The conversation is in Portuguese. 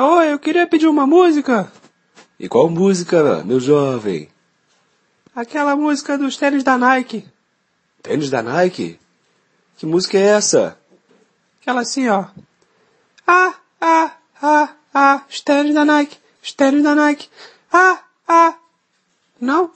Ah, eu queria pedir uma música. E qual música, meu jovem? Aquela música dos tênis da Nike. Tênis da Nike? Que música é essa? Aquela assim, ó. Ah, ah, ah, ah, os tênis da Nike, os tênis da Nike. Ah, ah. Não?